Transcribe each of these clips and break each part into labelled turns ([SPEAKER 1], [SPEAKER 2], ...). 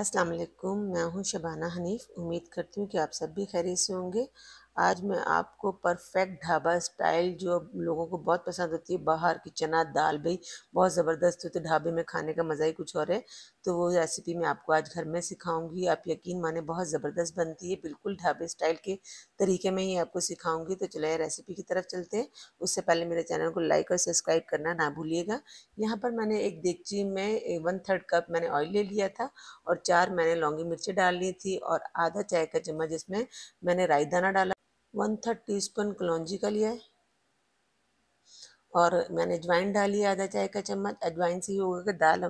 [SPEAKER 1] अस्सलाम मैं हूं शबाना हनीफ उम्मीद करती हूं कि आप सब भी खैरियत से होंगे आज मैं आपको परफेक्ट ढाबा स्टाइल जो लोगों को बहुत पसंद होती है बाहर की चना दाल भी बहुत ज़बरदस्त होती है ढाबे में खाने का मज़ा ही कुछ और है तो वो रेसिपी मैं आपको आज घर में सिखाऊंगी आप यकीन माने बहुत ज़बरदस्त बनती है बिल्कुल ढाबे स्टाइल के तरीके में ही आपको सिखाऊंगी तो चले रेसिपी की तरफ चलते हैं उससे पहले मेरे चैनल को लाइक और सब्सक्राइब करना ना भूलिएगा यहाँ पर मैंने एक देगची में वन थर्ड कप मैंने ऑयल ले लिया था और चार मैंने लौंगी मिर्ची डाल ली थी और आधा चाय का चम्मच इसमें मैंने राई दाना डाला वन थर्ड टी स्पून कलौजी का लिया है और मैंने अजवाइन डाली है आधा चाय का चम्मच अजवाइन से ही होगा कि दाल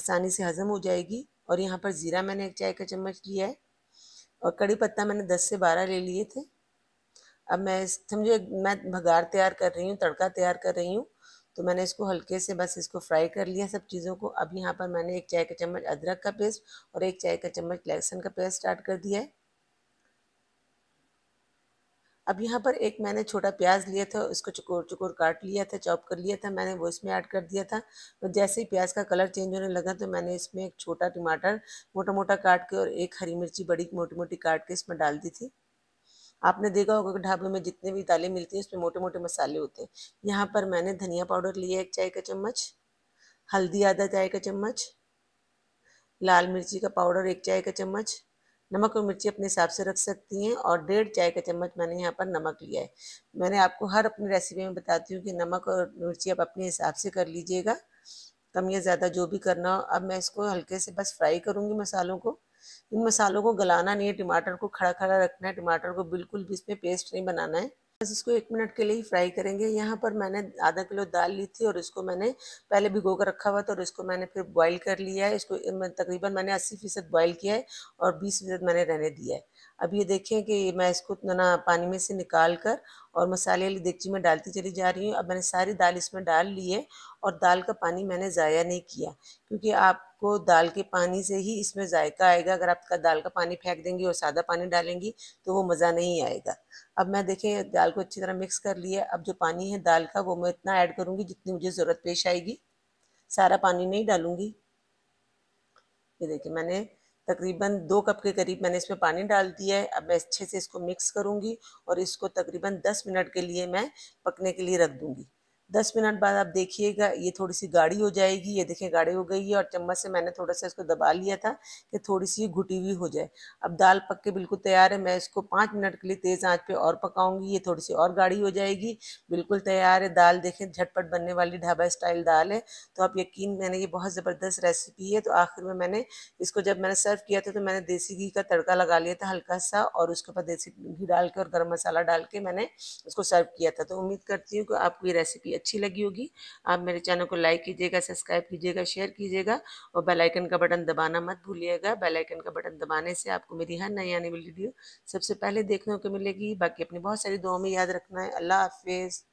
[SPEAKER 1] आसानी से हज़म हो जाएगी और यहाँ पर ज़ीरा मैंने एक चाय का चम्मच लिया है और कड़ी पत्ता मैंने दस से बारह ले लिए थे अब मैं समझो मैं भगार तैयार कर रही हूँ तड़का तैयार कर रही हूँ तो मैंने इसको हल्के से बस इसको फ्राई कर लिया सब चीज़ों को अब यहाँ पर मैंने एक चाय का चम्मच अदरक का पेस्ट और एक चाय का चम्मच लहसुन का पेस्ट स्टार्ट कर दिया है अब यहाँ पर एक मैंने छोटा प्याज लिया था इसको चकोर चकोर काट लिया था चॉप कर लिया था मैंने वो इसमें ऐड कर दिया था और जैसे ही प्याज का कलर चेंज होने लगा तो मैंने इसमें एक छोटा टमाटर मोटा मोटा काट के और एक हरी मिर्ची बड़ी मोटी मोटी काट के इसमें डाल दी थी आपने देखा होगा कि ढाबे में जितने भी दालें मिलती हैं उसमें मोटे मोटे मसाले होते हैं यहाँ पर मैंने धनिया पाउडर लिया एक चाय का चम्मच हल्दी आधा चाय का चम्मच लाल मिर्ची का पाउडर एक चाय का चम्मच नमक और मिर्ची अपने हिसाब से रख सकती हैं और डेढ़ चाय का चम्मच मैंने यहाँ पर नमक लिया है मैंने आपको हर अपनी रेसिपी में बताती हूँ कि नमक और मिर्ची आप अपने हिसाब से कर लीजिएगा कम या ज़्यादा जो भी करना हो अब मैं इसको हल्के से बस फ्राई करूँगी मसालों को इन मसालों को गलाना नहीं है टमाटर को खड़ा खड़ा रखना है टमाटर को बिल्कुल भी इसमें पेस्ट नहीं बनाना है बस इसको एक मिनट के लिए ही फ्राई करेंगे यहाँ पर मैंने आधा किलो दाल ली थी और इसको मैंने पहले भिगो कर रखा हुआ था और इसको मैंने फिर बॉईल कर लिया है इसको तकरीबन मैंने अस्सी फ़ीसद बॉयल किया है और बीस फ़ीसद मैंने रहने दिया है अब ये देखें कि मैं इसको ना पानी में से निकाल कर और मसाले वाली देगची में डालती चली जा रही हूँ अब मैंने सारी दाल इसमें डाल ली है और दाल का पानी मैंने ज़ाया नहीं किया क्योंकि आपको दाल के पानी से ही इसमें जायका आएगा अगर आपका दाल का पानी फेंक देंगी और सादा पानी डालेंगी तो वो मज़ा नहीं आएगा अब मैं देखें दाल को अच्छी तरह मिक्स कर लिया अब जो पानी है दाल का वो मैं इतना ऐड करूँगी जितनी मुझे ज़रूरत पेश आएगी सारा पानी नहीं डालूँगी ये देखिए मैंने तकरीबन दो कप के करीब मैंने इसमें पानी डाल दिया है अब मैं अच्छे से इसको मिक्स करूँगी और इसको तकरीबन दस मिनट के लिए मैं पकने के लिए रख दूँगी दस मिनट बाद आप देखिएगा ये थोड़ी सी गाढ़ी हो जाएगी ये देखें गाढ़ी हो गई है और चम्मच से मैंने थोड़ा सा इसको दबा लिया था कि थोड़ी सी घुटी हुई हो जाए अब दाल पक के बिल्कुल तैयार है मैं इसको पाँच मिनट के लिए तेज़ आंच पे और पकाऊंगी ये थोड़ी सी और गाढ़ी हो जाएगी बिल्कुल तैयार है दाल देखें झटपट बनने वाली ढाबा स्टाइल दाल है तो आप यकीन मैंने ये बहुत ज़बरदस्त रेसिपी है तो आखिर में मैंने इसको जब मैंने सर्व किया था तो मैंने देसी घी का तड़का लगा लिया था हल्का सा और उसके ऊपर देसी घी डाल के और गर्म मसाला डाल के मैंने उसको सर्व किया था तो उम्मीद करती हूँ कि आपको ये रेसिपी अच्छी लगी होगी आप मेरे चैनल को लाइक कीजिएगा सब्सक्राइब कीजिएगा शेयर कीजिएगा और बेल आइकन का बटन दबाना मत भूलिएगा बेल आइकन का बटन दबाने से आपको मेरी हर नई आने वाली वीडियो सबसे पहले देखने को मिलेगी बाकी अपनी बहुत सारी दुआओं में याद रखना है अल्लाह हाफिज़